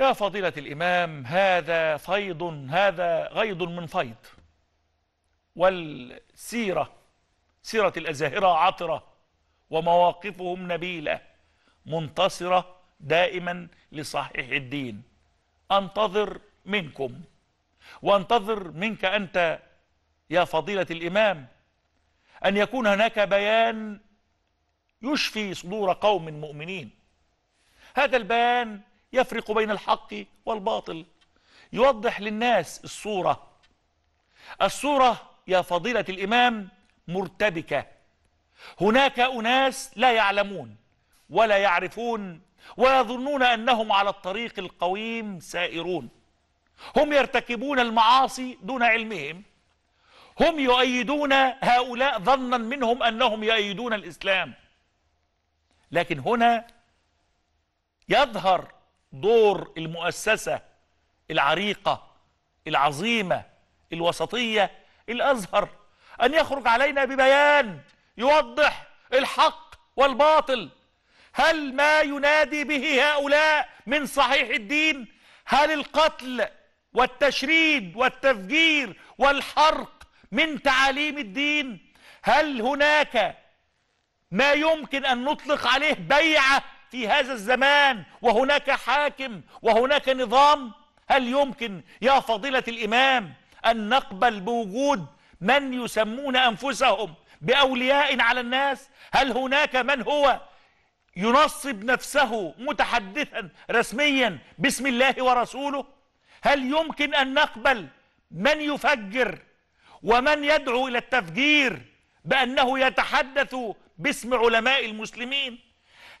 يا فضيلة الإمام هذا فيض هذا غيض من فيض والسيرة سيرة الأزاهرة عطرة ومواقفهم نبيلة منتصرة دائما لصحيح الدين أنتظر منكم وانتظر منك أنت يا فضيلة الإمام أن يكون هناك بيان يشفي صدور قوم مؤمنين هذا البيان يفرق بين الحق والباطل يوضح للناس الصورة الصورة يا فضيلة الإمام مرتبكة هناك أناس لا يعلمون ولا يعرفون ويظنون أنهم على الطريق القويم سائرون هم يرتكبون المعاصي دون علمهم هم يؤيدون هؤلاء ظنا منهم أنهم يؤيدون الإسلام لكن هنا يظهر دور المؤسسة العريقة العظيمة الوسطية الأزهر أن يخرج علينا ببيان يوضح الحق والباطل هل ما ينادي به هؤلاء من صحيح الدين هل القتل والتشريد والتفجير والحرق من تعاليم الدين هل هناك ما يمكن أن نطلق عليه بيعة في هذا الزمان وهناك حاكم وهناك نظام هل يمكن يا فضيلة الإمام أن نقبل بوجود من يسمون أنفسهم بأولياء على الناس هل هناك من هو ينصب نفسه متحدثا رسميا باسم الله ورسوله هل يمكن أن نقبل من يفجر ومن يدعو إلى التفجير بأنه يتحدث باسم علماء المسلمين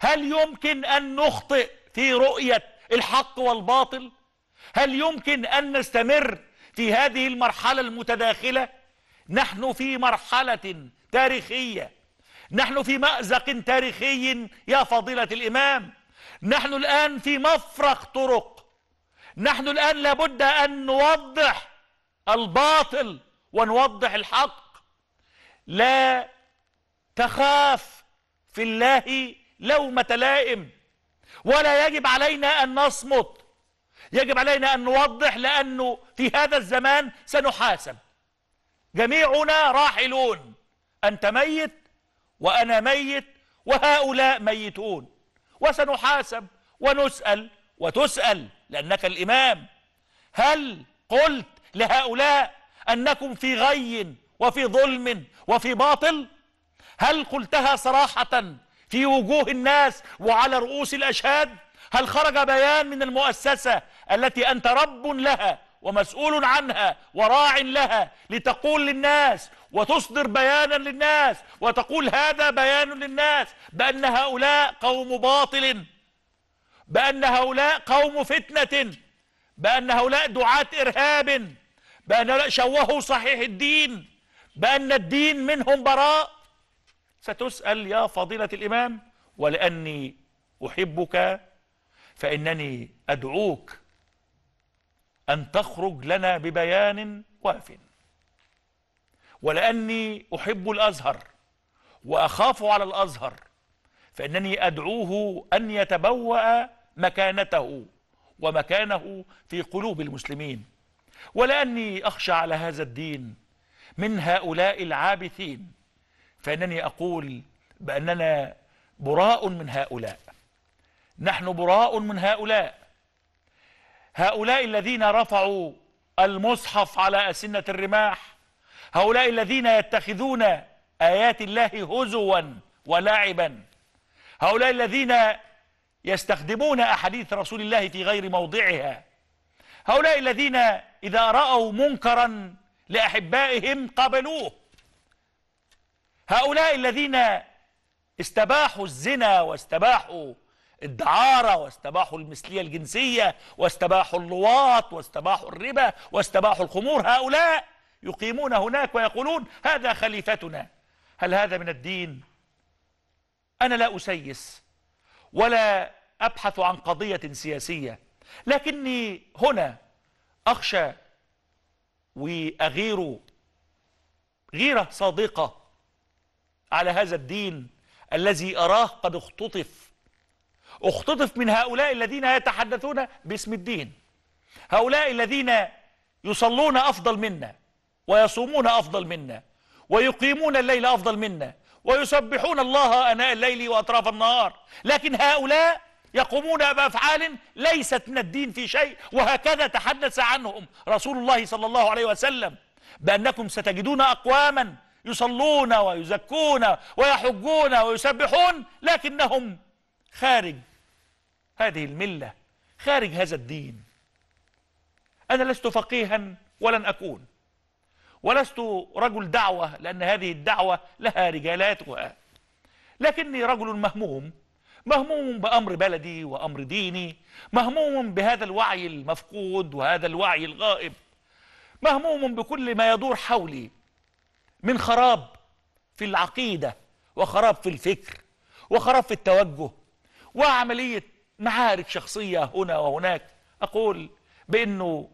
هل يمكن أن نخطئ في رؤية الحق والباطل هل يمكن أن نستمر في هذه المرحلة المتداخلة نحن في مرحلة تاريخية نحن في مأزق تاريخي يا فضيلة الإمام نحن الآن في مفرق طرق نحن الآن لابد أن نوضح الباطل ونوضح الحق لا تخاف في الله لومة لائم ولا يجب علينا أن نصمت يجب علينا أن نوضح لأنه في هذا الزمان سنحاسب جميعنا راحلون أنت ميت وأنا ميت وهؤلاء ميتون وسنحاسب ونسأل وتسأل لأنك الإمام هل قلت لهؤلاء أنكم في غي وفي ظلم وفي باطل هل قلتها صراحة في وجوه الناس وعلى رؤوس الأشهاد هل خرج بيان من المؤسسة التي أنت رب لها ومسؤول عنها وراع لها لتقول للناس وتصدر بيانا للناس وتقول هذا بيان للناس بأن هؤلاء قوم باطل بأن هؤلاء قوم فتنة بأن هؤلاء دعاة إرهاب بأن شوهوا صحيح الدين بأن الدين منهم براء ستسأل يا فضيلة الإمام ولأني أحبك فإنني أدعوك أن تخرج لنا ببيان واف ولأني أحب الأزهر وأخاف على الأزهر فإنني أدعوه أن يتبوأ مكانته ومكانه في قلوب المسلمين ولأني أخشى على هذا الدين من هؤلاء العابثين فإنني أقول بأننا براء من هؤلاء نحن براء من هؤلاء هؤلاء الذين رفعوا المصحف على أسنة الرماح هؤلاء الذين يتخذون آيات الله هزوا ولعبا هؤلاء الذين يستخدمون أحاديث رسول الله في غير موضعها هؤلاء الذين إذا رأوا منكرا لأحبائهم قابلوه هؤلاء الذين استباحوا الزنا واستباحوا الدعارة واستباحوا المثلية الجنسية واستباحوا اللواط واستباحوا الربا واستباحوا الخمور هؤلاء يقيمون هناك ويقولون هذا خليفتنا هل هذا من الدين أنا لا أسيس ولا أبحث عن قضية سياسية لكني هنا أخشى وأغير غيرة صادقة على هذا الدين الذي أراه قد اختطف اختطف من هؤلاء الذين يتحدثون باسم الدين هؤلاء الذين يصلون أفضل منا ويصومون أفضل منا ويقيمون الليل أفضل منا ويسبحون الله أناء الليل وأطراف النهار لكن هؤلاء يقومون بأفعال ليست من الدين في شيء وهكذا تحدث عنهم رسول الله صلى الله عليه وسلم بأنكم ستجدون أقواما يصلون ويزكون ويحجون ويسبحون لكنهم خارج هذه الملة خارج هذا الدين أنا لست فقيها ولن أكون ولست رجل دعوة لأن هذه الدعوة لها رجالاتها لكني رجل مهموم مهموم بأمر بلدي وأمر ديني مهموم بهذا الوعي المفقود وهذا الوعي الغائب مهموم بكل ما يدور حولي من خراب في العقيدة وخراب في الفكر وخراب في التوجه وعملية معارك شخصية هنا وهناك أقول بأنه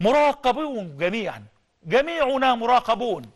مراقبون جميعا جميعنا مراقبون